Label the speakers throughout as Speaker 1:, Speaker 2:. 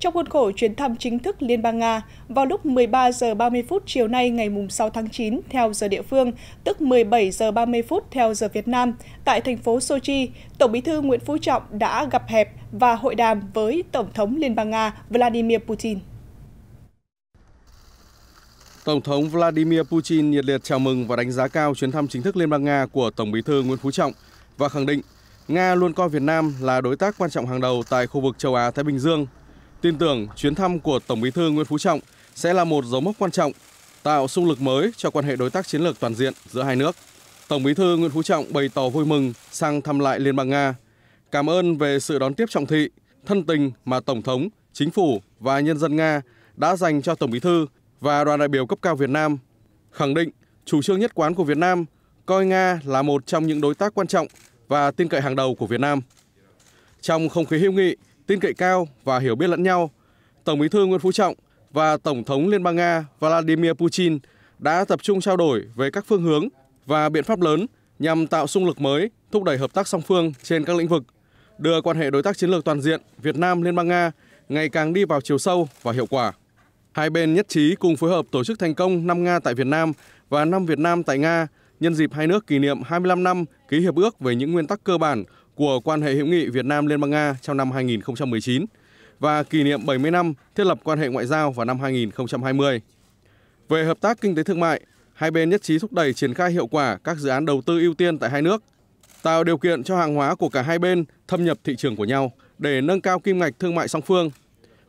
Speaker 1: trong khuôn khổ chuyến thăm chính thức Liên bang Nga vào lúc 13 h 30 phút chiều nay ngày 6 tháng 9 theo giờ địa phương, tức 17 h 30 phút theo giờ Việt Nam, tại thành phố Sochi, Tổng bí thư Nguyễn Phú Trọng đã gặp hẹp và hội đàm với Tổng thống Liên bang Nga Vladimir Putin.
Speaker 2: Tổng thống Vladimir Putin nhiệt liệt chào mừng và đánh giá cao chuyến thăm chính thức Liên bang Nga của Tổng bí thư Nguyễn Phú Trọng và khẳng định Nga luôn coi Việt Nam là đối tác quan trọng hàng đầu tại khu vực châu Á-Thái Bình Dương tin tưởng chuyến thăm của Tổng Bí thư Nguyễn Phú Trọng sẽ là một dấu mốc quan trọng, tạo xung lực mới cho quan hệ đối tác chiến lược toàn diện giữa hai nước. Tổng Bí thư Nguyễn Phú Trọng bày tỏ vui mừng sang thăm lại Liên bang Nga, cảm ơn về sự đón tiếp trọng thị, thân tình mà Tổng thống, Chính phủ và nhân dân Nga đã dành cho Tổng Bí thư và đoàn đại biểu cấp cao Việt Nam, khẳng định chủ trương nhất quán của Việt Nam coi Nga là một trong những đối tác quan trọng và tin cậy hàng đầu của Việt Nam. Trong không khí hữu nghị, tin cậy cao và hiểu biết lẫn nhau, Tổng Bí thư Nguyễn Phú Trọng và Tổng thống Liên bang Nga Vladimir Putin đã tập trung trao đổi về các phương hướng và biện pháp lớn nhằm tạo xung lực mới, thúc đẩy hợp tác song phương trên các lĩnh vực, đưa quan hệ đối tác chiến lược toàn diện Việt Nam Liên bang Nga ngày càng đi vào chiều sâu và hiệu quả. Hai bên nhất trí cùng phối hợp tổ chức thành công năm Nga tại Việt Nam và năm Việt Nam tại Nga nhân dịp hai nước kỷ niệm 25 năm ký hiệp ước về những nguyên tắc cơ bản của quan hệ hữu nghị Việt Nam Liên bang Nga trong năm 2019 và kỷ niệm 70 năm thiết lập quan hệ ngoại giao vào năm 2020. Về hợp tác kinh tế thương mại, hai bên nhất trí thúc đẩy triển khai hiệu quả các dự án đầu tư ưu tiên tại hai nước, tạo điều kiện cho hàng hóa của cả hai bên thâm nhập thị trường của nhau để nâng cao kim ngạch thương mại song phương,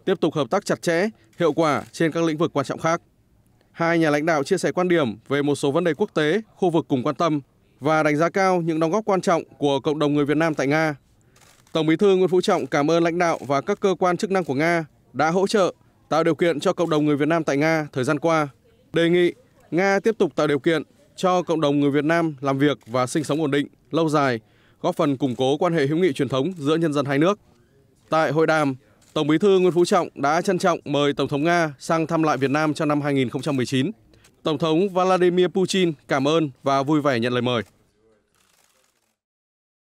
Speaker 2: tiếp tục hợp tác chặt chẽ, hiệu quả trên các lĩnh vực quan trọng khác. Hai nhà lãnh đạo chia sẻ quan điểm về một số vấn đề quốc tế, khu vực cùng quan tâm và đánh giá cao những đóng góp quan trọng của cộng đồng người Việt Nam tại Nga. Tổng Bí thư Nguyễn Phú Trọng cảm ơn lãnh đạo và các cơ quan chức năng của Nga đã hỗ trợ, tạo điều kiện cho cộng đồng người Việt Nam tại Nga thời gian qua. Đề nghị Nga tiếp tục tạo điều kiện cho cộng đồng người Việt Nam làm việc và sinh sống ổn định, lâu dài, góp phần củng cố quan hệ hữu nghị truyền thống giữa nhân dân hai nước. Tại hội đàm, Tổng Bí thư Nguyễn Phú Trọng đã trân trọng mời Tổng thống Nga sang thăm lại Việt Nam trong năm 2019. Tổng
Speaker 1: thống Vladimir Putin cảm ơn và vui vẻ nhận lời mời.